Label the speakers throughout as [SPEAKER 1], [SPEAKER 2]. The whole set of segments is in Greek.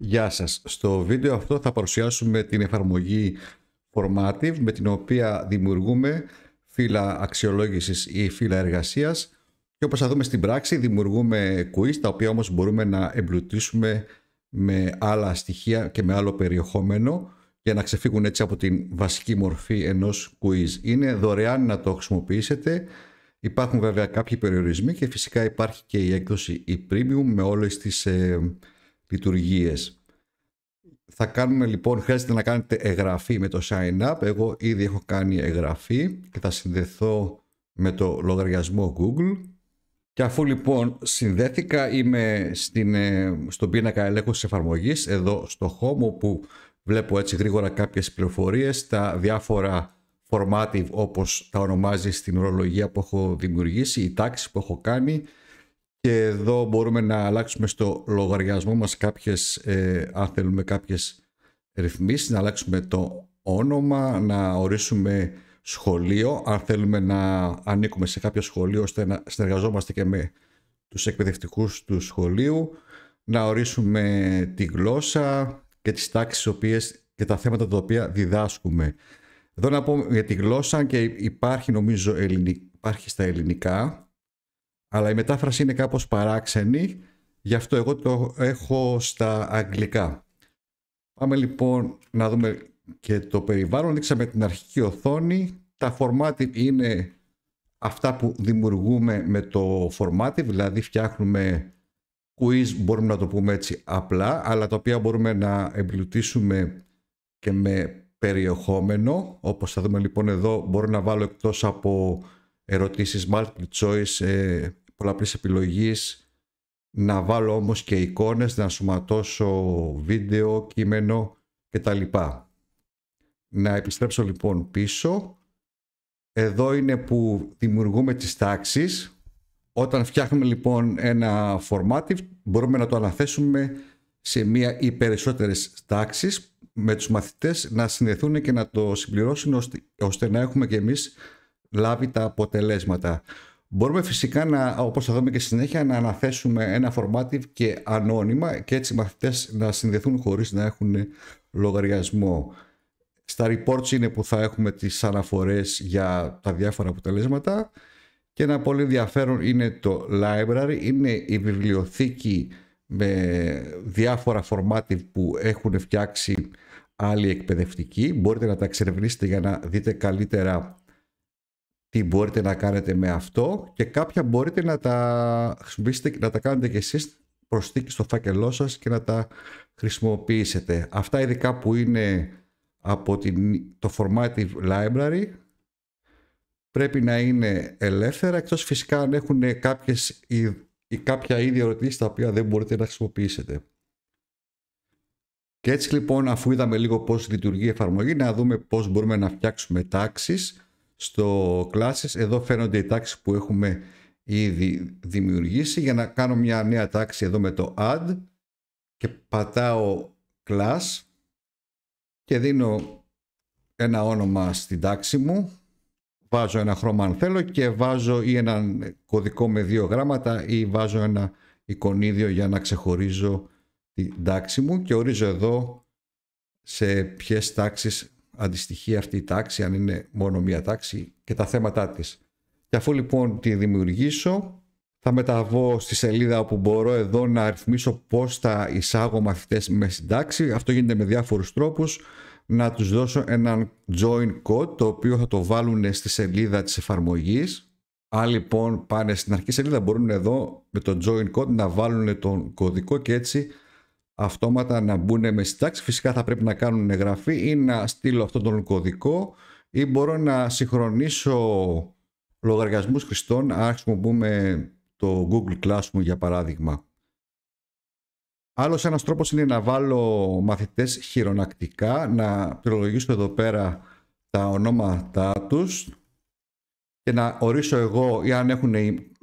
[SPEAKER 1] Γεια σας. Στο βίντεο αυτό θα παρουσιάσουμε την εφαρμογή Formative με την οποία δημιουργούμε φύλλα αξιολόγησης ή φύλλα εργασίας και όπως θα δούμε στην πράξη δημιουργούμε quiz τα οποία όμως μπορούμε να εμπλουτίσουμε με άλλα στοιχεία και με άλλο περιεχόμενο για να ξεφύγουν έτσι από την βασική μορφή ενός quiz. Είναι δωρεάν να το χρησιμοποιήσετε. Υπάρχουν βέβαια κάποιοι περιορισμοί και φυσικά υπάρχει και η έκδοση premium με όλες τις ε, λειτουργίες. Θα κάνουμε λοιπόν, χρειάζεται να κάνετε εγγραφή με το sign up. Εγώ ήδη έχω κάνει εγγραφή και θα συνδεθώ με το λογαριασμό Google. Και αφού λοιπόν συνδέθηκα είμαι στην, ε, στον πίνακα ελέγχου εφαρμογής εδώ στο home όπου βλέπω έτσι γρήγορα κάποιες πληροφορίες, τα διάφορα formative όπως τα ονομάζει στην ορολογία που έχω δημιουργήσει, η τάξη που έχω κάνει, και εδώ μπορούμε να αλλάξουμε στο λογαριασμό μας κάποιες, ε, θέλουμε κάποιες ρυθμίσεις, να αλλάξουμε το όνομα, να ορίσουμε σχολείο, αν θέλουμε να ανήκουμε σε κάποιο σχολείο ώστε να συνεργαζόμαστε και με τους εκπαιδευτικούς του σχολείου, να ορίσουμε τη γλώσσα και τις τάξεις οποίες, και τα θέματα τα οποία διδάσκουμε. Εδώ να πω για τη γλώσσα και υπάρχει νομίζω υπάρχει στα ελληνικά αλλά η μετάφραση είναι κάπως παράξενη, γι' αυτό εγώ το έχω στα αγγλικά. Πάμε λοιπόν να δούμε και το περιβάλλον. Δείξαμε την αρχική οθόνη. Τα φορμάτι είναι αυτά που δημιουργούμε με το φορμάτι, δηλαδή φτιάχνουμε quiz, μπορούμε να το πούμε έτσι απλά, αλλά τα οποία μπορούμε να εμπλουτίσουμε και με περιεχόμενο. Όπως θα δούμε λοιπόν εδώ, μπορώ να βάλω εκτός από ερωτήσεις multiple choice, ε, πολλαπλής επιλογής, να βάλω όμως και εικόνες, να σωματώσω βίντεο, κείμενο κτλ. Να επιστρέψω λοιπόν πίσω. Εδώ είναι που δημιουργούμε τις τάξεις. Όταν φτιάχνουμε λοιπόν ένα format, μπορούμε να το αναθέσουμε σε μία ή περισσότερες τάξεις με τους μαθητές να συνδεθούν και να το συμπληρώσουν ώστε, ώστε να έχουμε και εμείς λάβει τα αποτελέσματα. Μπορούμε φυσικά, να, όπως θα δούμε και συνέχεια, να αναθέσουμε ένα formative και ανώνυμα και έτσι οι μαθητές να συνδεθούν χωρίς να έχουν λογαριασμό. Στα reports είναι που θα έχουμε τις αναφορές για τα διάφορα αποτελέσματα και ένα πολύ ενδιαφέρον είναι το library, είναι η βιβλιοθήκη με διάφορα formative που έχουν φτιάξει άλλοι εκπαιδευτικοί. Μπορείτε να τα εξερευνήσετε για να δείτε καλύτερα τι μπορείτε να κάνετε με αυτό και κάποια μπορείτε να τα χρησιμοποιήσετε να τα κάνετε και εσείς προσθήκη στο φάκελό σας και να τα χρησιμοποιήσετε. Αυτά ειδικά που είναι από την, το formative library πρέπει να είναι ελεύθερα εκτός φυσικά αν έχουν κάποιες ή κάποια ίδια ερωτήσεις τα οποία δεν μπορείτε να χρησιμοποιήσετε. Και έτσι λοιπόν αφού είδαμε λίγο πώς λειτουργεί η εφαρμογή να δούμε πώς μπορούμε να φτιάξουμε τάξεις στο classes. Εδώ φαίνονται οι τάξεις που έχουμε ήδη δημιουργήσει. Για να κάνω μια νέα τάξη εδώ με το add και πατάω class και δίνω ένα όνομα στην τάξη μου. Βάζω ένα χρώμα αν θέλω και βάζω ή έναν κωδικό με δύο γράμματα ή βάζω ένα εικονίδιο για να ξεχωρίζω την τάξη μου και ορίζω εδώ σε ποιες τάξεις αντιστοιχεί αυτή η τάξη, αν είναι μόνο μία τάξη και τα θέματα της. Και αφού λοιπόν τη δημιουργήσω, θα μεταβώ στη σελίδα όπου μπορώ εδώ να αριθμίσω πώς θα εισάγω μαθητές με συντάξη. Αυτό γίνεται με διάφορους τρόπους. Να τους δώσω έναν join code, το οποίο θα το βάλουν στη σελίδα της εφαρμογής. Αν λοιπόν πάνε στην αρχή σελίδα μπορούν εδώ με το join code να βάλουν τον κωδικό και έτσι αυτόματα να μπουν με συντάξει. Φυσικά θα πρέπει να κάνουν εγγραφή ή να στείλω αυτόν τον κωδικό ή μπορώ να συγχρονίσω λογαριασμούς χρηστών αν χρησιμοποιούμε το Google Classroom για παράδειγμα. Άλλος ένας τρόπος είναι να βάλω μαθητές χειρονακτικά, να πληρολογήσω εδώ πέρα τα ονόματά τους και να ορίσω εγώ ή αν έχουν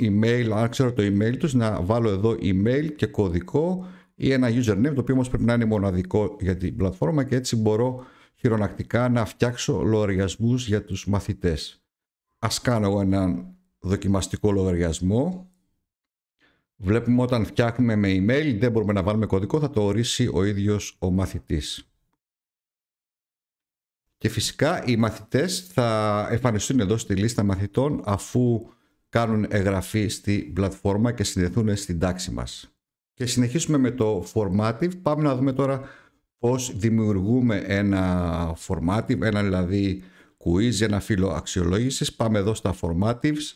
[SPEAKER 1] email, αν ξέρω το email τους, να βάλω εδώ email και κωδικό ή ένα username το οποίο όμως πρέπει να είναι μοναδικό για την πλατφόρμα και έτσι μπορώ χειρονακτικά να φτιάξω λογαριασμούς για τους μαθητές. Ας κάνω έναν δοκιμαστικό λογαριασμό. Βλέπουμε όταν φτιάχνουμε με email δεν μπορούμε να βάλουμε κωδικό, θα το ορίσει ο ίδιος ο μαθητής. Και φυσικά οι μαθητές θα εμφανιστούν εδώ στη λίστα μαθητών αφού κάνουν εγγραφή στη πλατφόρμα και συνδεθούν στην τάξη μας και συνεχίσουμε με το formative. Πάμε να δούμε τώρα πώς δημιουργούμε ένα formative, ένα δηλαδή quiz, ένα φύλλο αξιολόγησης. Πάμε εδώ στα formatives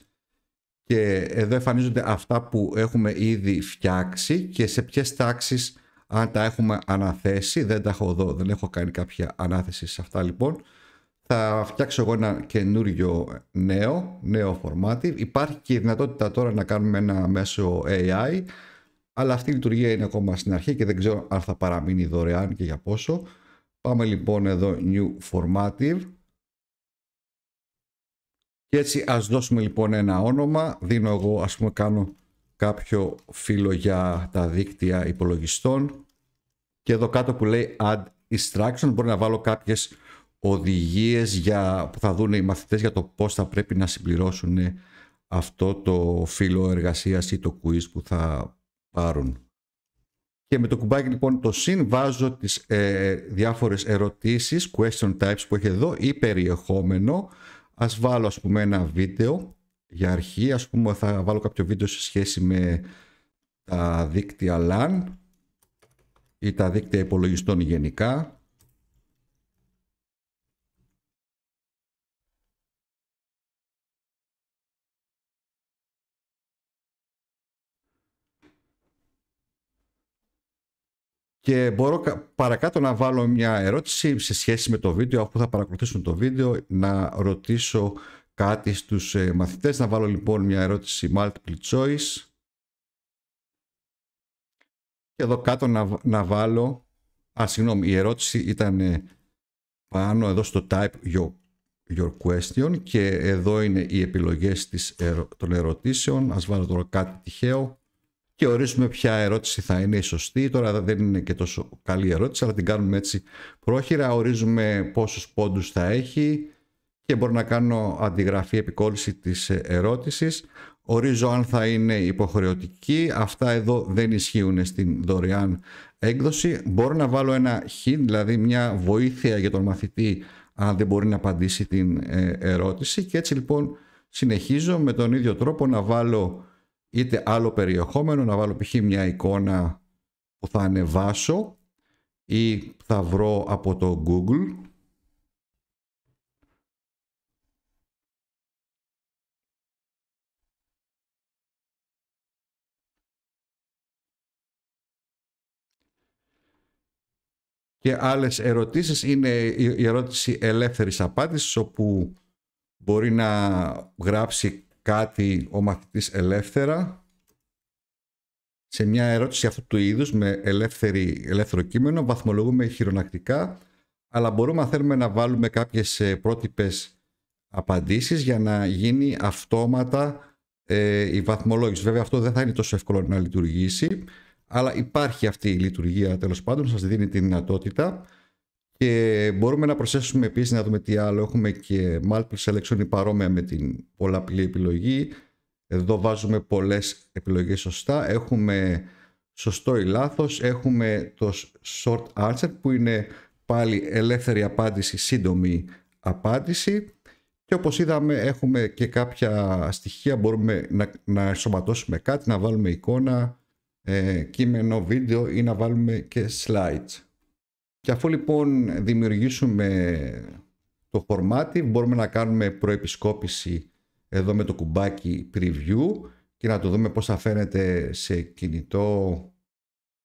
[SPEAKER 1] και εδώ εμφανίζονται αυτά που έχουμε ήδη φτιάξει και σε ποιες τάξεις αν τα έχουμε αναθέσει. Δεν τα έχω εδώ, δεν έχω κάνει κάποια ανάθεση σε αυτά λοιπόν. Θα φτιάξω εγώ ένα καινούριο νέο, νέο formative. Υπάρχει και η δυνατότητα τώρα να κάνουμε ένα μέσο AI αλλά αυτή η λειτουργία είναι ακόμα στην αρχή και δεν ξέρω αν θα παραμείνει δωρεάν και για πόσο. Πάμε λοιπόν εδώ New Formative. Και έτσι ας δώσουμε λοιπόν ένα όνομα. Δίνω εγώ ας πούμε κάνω κάποιο φύλλο για τα δίκτυα υπολογιστών. Και εδώ κάτω που λέει Add Instruction μπορεί να βάλω κάποιες οδηγίες για, που θα δουν οι μαθητές για το πώς θα πρέπει να συμπληρώσουν αυτό το φύλλο εργασίας ή το quiz που θα και με το κουμπάκι λοιπόν το συν βάζω τις ε, διάφορες ερωτήσεις, question types που έχει εδώ ή περιεχόμενο. Ας βάλω ας πούμε ένα βίντεο για αρχή, ας πούμε θα βάλω κάποιο βίντεο σε σχέση με τα δίκτυα LAN ή τα δίκτυα υπολογιστών γενικά Και μπορώ παρακάτω να βάλω μια ερώτηση σε σχέση με το βίντεο, αφού θα παρακολουθήσουν το βίντεο, να ρωτήσω κάτι στους ε, μαθητές. Να βάλω λοιπόν μια ερώτηση multiple choice. Και εδώ κάτω να, να βάλω... Α, συγγνώμη, η ερώτηση ήταν ε, πάνω εδώ στο type your, your question και εδώ είναι οι επιλογές της, των ερωτήσεων. Ας βάλω τώρα κάτι τυχαίο και ορίζουμε ποια ερώτηση θα είναι η σωστή. Τώρα δεν είναι και τόσο καλή ερώτηση, αλλά την κάνουμε έτσι πρόχειρα. Ορίζουμε πόσους πόντους θα έχει και μπορώ να κάνω αντιγραφή επικόλυση της ερώτησης. Ορίζω αν θα είναι υποχρεωτική. Αυτά εδώ δεν ισχύουν στην δωρεάν έκδοση. Μπορώ να βάλω ένα hint, δηλαδή μια βοήθεια για τον μαθητή αν δεν μπορεί να απαντήσει την ε, ερώτηση. Και έτσι λοιπόν συνεχίζω με τον ίδιο τρόπο να βάλω είτε άλλο περιεχόμενο, να βάλω π.χ. μια εικόνα που θα ανεβάσω ή θα βρω από το Google. Και άλλες ερωτήσεις είναι η ερώτηση ελεύθερης απάντησης όπου μπορεί να γράψει κάτι ο μαθητής ελεύθερα σε μια ερώτηση αυτού του είδους με ελεύθερη, ελεύθερο κείμενο βαθμολογούμε χειρονακτικά αλλά μπορούμε θέλουμε να βάλουμε κάποιες ε, πρότυπες απαντήσεις για να γίνει αυτόματα ε, η βαθμολόγηση. Βέβαια αυτό δεν θα είναι τόσο εύκολο να λειτουργήσει αλλά υπάρχει αυτή η λειτουργία τέλος πάντων, σας δίνει τη δυνατότητα και μπορούμε να προσθέσουμε επίσης να δούμε τι άλλο. Έχουμε και multiple selection παρόμοια με την πολλαπλή επιλογή. Εδώ βάζουμε πολλές επιλογές σωστά. Έχουμε σωστό ή λάθος. Έχουμε το short answer που είναι πάλι ελεύθερη απάντηση, σύντομη απάντηση. Και όπως είδαμε έχουμε και κάποια στοιχεία, μπορούμε να, να ενσωματώσουμε κάτι, να βάλουμε εικόνα, ε, κείμενο, βίντεο ή να βάλουμε και slides. Και αφού λοιπόν δημιουργήσουμε το φορμάτι, μπορούμε να κάνουμε προεπισκόπηση εδώ με το κουμπάκι preview και να το δούμε πώς θα φαίνεται σε κινητό,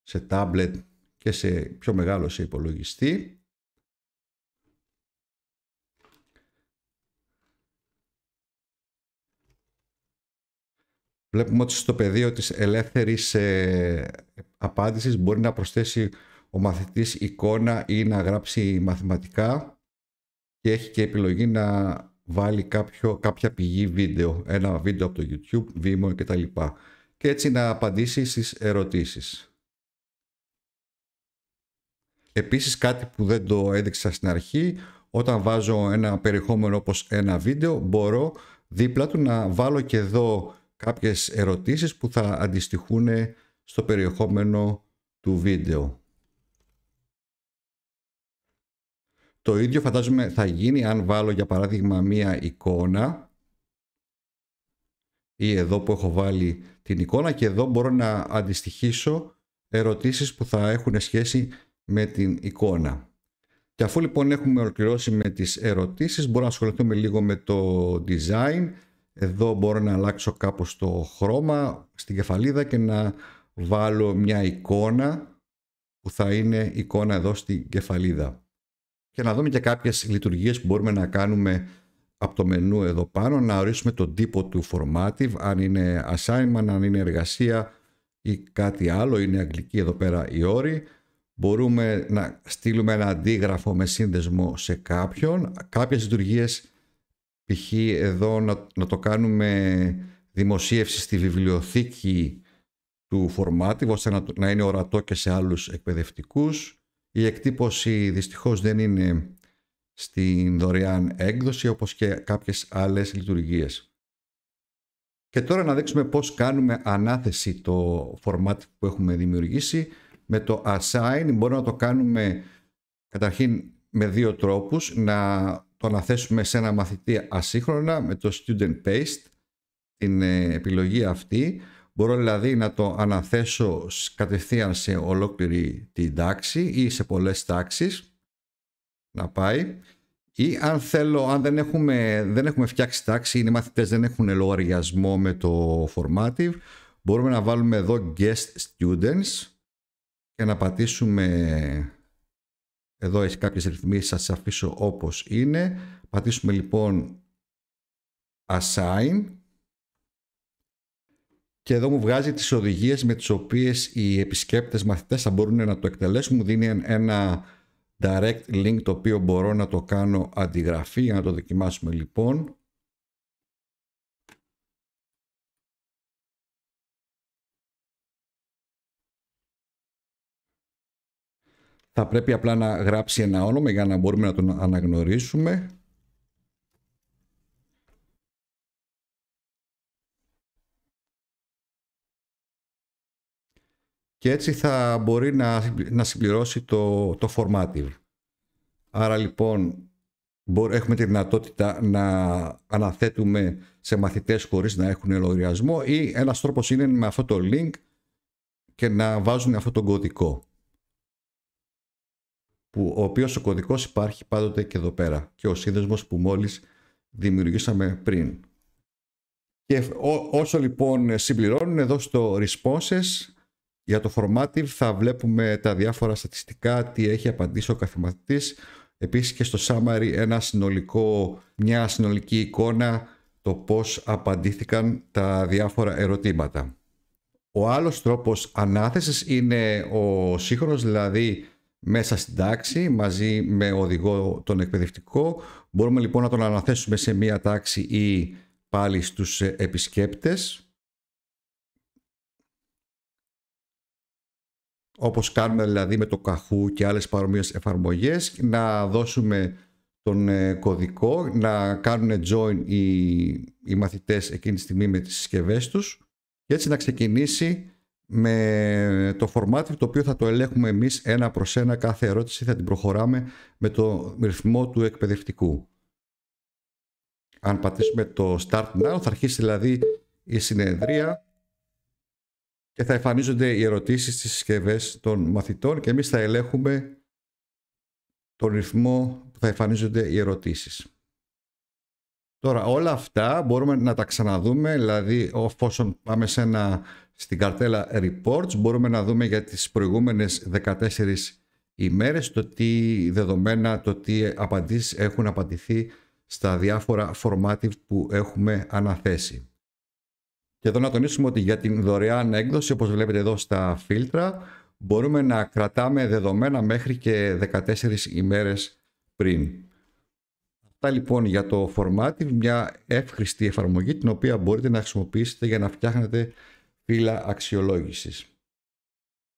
[SPEAKER 1] σε tablet και σε πιο μεγάλο σε υπολογιστή. Βλέπουμε ότι στο πεδίο της ελεύθερης ε, απάντησης μπορεί να προσθέσει ο μαθητής εικόνα ή να γράψει μαθηματικά και έχει και επιλογή να βάλει κάποιο, κάποια πηγή βίντεο, ένα βίντεο από το YouTube, Vimeo κτλ. Και έτσι να απαντήσει στις ερωτήσεις. Επίσης κάτι που δεν το έδειξα στην αρχή, όταν βάζω ένα περιεχόμενο όπως ένα βίντεο, μπορώ δίπλα του να βάλω και εδώ κάποιες ερωτήσεις που θα αντιστοιχούν στο περιεχόμενο του βίντεο. Το ίδιο φαντάζομαι θα γίνει αν βάλω για παράδειγμα μία εικόνα ή εδώ που έχω βάλει την εικόνα και εδώ μπορώ να αντιστοιχίσω ερωτήσεις που θα έχουν σχέση με την εικόνα. Και αφού λοιπόν έχουμε ολοκληρώσει με τις ερωτήσεις μπορώ να ασχοληθούμε λίγο με το design. Εδώ μπορώ να αλλάξω κάπως το χρώμα στην κεφαλίδα και να βάλω μια εικόνα που θα είναι εικόνα εδώ στην κεφαλίδα και να δούμε και κάποιες λειτουργίες που μπορούμε να κάνουμε από το μενού εδώ πάνω, να ορίσουμε τον τύπο του formative, αν είναι assignment, αν είναι εργασία ή κάτι άλλο, είναι αγγλική εδώ πέρα η όρη. Μπορούμε να στείλουμε ένα αντίγραφο με σύνδεσμο σε κάποιον. Κάποιες λειτουργίες, π.χ. εδώ να, το κάνουμε δημοσίευση στη βιβλιοθήκη του formative, ώστε να, να είναι ορατό και σε άλλους εκπαιδευτικούς η εκτύπωση δυστυχώς δεν είναι στην δωρεάν έκδοση όπως και κάποιες άλλες λειτουργίες. Και τώρα να δείξουμε πώς κάνουμε ανάθεση το format που έχουμε δημιουργήσει. Με το assign μπορούμε να το κάνουμε καταρχήν με δύο τρόπους. Να το αναθέσουμε σε ένα μαθητή ασύγχρονα με το student paste, την ε, επιλογή αυτή Μπορώ δηλαδή να το αναθέσω κατευθείαν σε ολόκληρη την τάξη ή σε πολλές τάξεις να πάει ή αν θέλω, αν δεν έχουμε, δεν έχουμε φτιάξει τάξη ή οι μαθητές δεν έχουν λογαριασμό με το formative μπορούμε να βάλουμε εδώ guest students και να πατήσουμε εδώ έχει κάποιες ρυθμίσεις, θα σας αφήσω όπως είναι πατήσουμε λοιπόν assign και εδώ μου βγάζει τις οδηγίες με τις οποίες οι επισκέπτες μαθητές θα μπορούν να το εκτελέσουν. Μου δίνει ένα direct link το οποίο μπορώ να το κάνω αντιγραφή για να το δοκιμάσουμε λοιπόν. Θα πρέπει απλά να γράψει ένα όνομα για να μπορούμε να τον αναγνωρίσουμε. και έτσι θα μπορεί να, να συμπληρώσει το, το formative. Άρα λοιπόν έχουμε τη δυνατότητα να αναθέτουμε σε μαθητές χωρίς να έχουν λογαριασμό ή ένας τρόπος είναι με αυτό το link και να βάζουν αυτό το κωδικό που, ο οποίος ο κωδικός υπάρχει πάντοτε και εδώ πέρα και ο σύνδεσμος που μόλις δημιουργήσαμε πριν. Και όσο λοιπόν συμπληρώνουν εδώ στο responses για το formative θα βλέπουμε τα διάφορα στατιστικά, τι έχει απαντήσει ο καθημαθητής, επίσης και στο summary ένα συνολικό, μια συνολική εικόνα το πώς απαντήθηκαν τα διάφορα ερωτήματα. Ο άλλος τρόπος ανάθεσης είναι ο σύγχρονος, δηλαδή μέσα στην τάξη μαζί με οδηγό τον εκπαιδευτικό. Μπορούμε λοιπόν να τον αναθέσουμε σε μία τάξη ή πάλι στους επισκέπτες. όπως κάνουμε δηλαδή με το Καχού και άλλες παρομοίες εφαρμογές, να δώσουμε τον ε, κωδικό, να κάνουν join οι, οι μαθητές εκείνη τη στιγμή με τις συσκευές τους και έτσι να ξεκινήσει με το format, το οποίο θα το ελέγχουμε εμείς ένα προς ένα κάθε ερώτηση θα την προχωράμε με το ρυθμό του εκπαιδευτικού. Αν πατήσουμε το Start Now θα αρχίσει δηλαδή η συνεδρία και θα εμφανίζονται οι ερωτήσεις στις συσκευές των μαθητών και εμείς θα ελέγχουμε τον ρυθμό που θα εμφανίζονται οι ερωτήσεις. Τώρα όλα αυτά μπορούμε να τα ξαναδούμε, δηλαδή εφόσον πάμε σε ένα, στην καρτέλα reports μπορούμε να δούμε για τις προηγούμενες 14 ημέρες το τι δεδομένα, το τι απαντήσεις έχουν απαντηθεί στα διάφορα formative που έχουμε αναθέσει. Και εδώ να τονίσουμε ότι για την δωρεάν έκδοση, όπως βλέπετε εδώ στα φίλτρα, μπορούμε να κρατάμε δεδομένα μέχρι και 14 ημέρες πριν. Αυτά λοιπόν για το Formative, μια εύχριστη εφαρμογή την οποία μπορείτε να χρησιμοποιήσετε για να φτιάχνετε φύλλα αξιολόγησης.